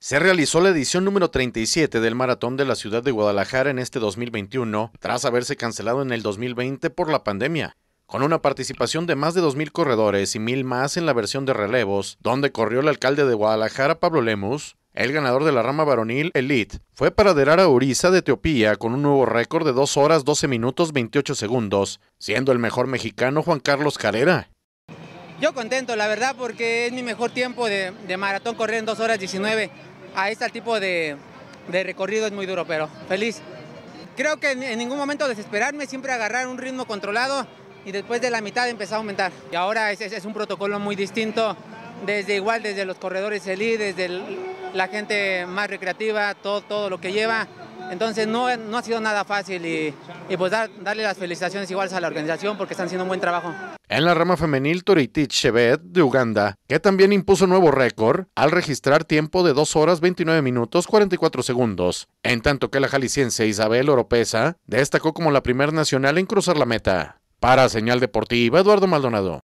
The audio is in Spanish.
Se realizó la edición número 37 del Maratón de la Ciudad de Guadalajara en este 2021, tras haberse cancelado en el 2020 por la pandemia, con una participación de más de 2.000 corredores y 1.000 más en la versión de relevos, donde corrió el alcalde de Guadalajara, Pablo Lemus. El ganador de la rama varonil Elite fue para Paraderar a Uriza de Etiopía con un nuevo récord de 2 horas 12 minutos 28 segundos, siendo el mejor mexicano Juan Carlos Carrera, yo contento, la verdad, porque es mi mejor tiempo de, maratón correr en 2 horas 19. A este tipo de, recorrido es muy duro, pero feliz. Creo que en, ningún momento desesperarme, siempre agarrar un ritmo controlado y después de la mitad empezar a aumentar. Y ahora es, un protocolo muy distinto, desde igual, desde los corredores elite, desde la gente más recreativa, todo, todo lo que lleva. Entonces no, no ha sido nada fácil y, pues darle las felicitaciones iguales a la organización porque están haciendo un buen trabajo. En la rama femenil, Toritich Chebet de Uganda, que también impuso nuevo récord al registrar tiempo de 2 horas 29 minutos 44 segundos, en tanto que la jalisciense Isabel Oropesa destacó como la primer nacional en cruzar la meta. Para Señal Deportiva, Eduardo Maldonado.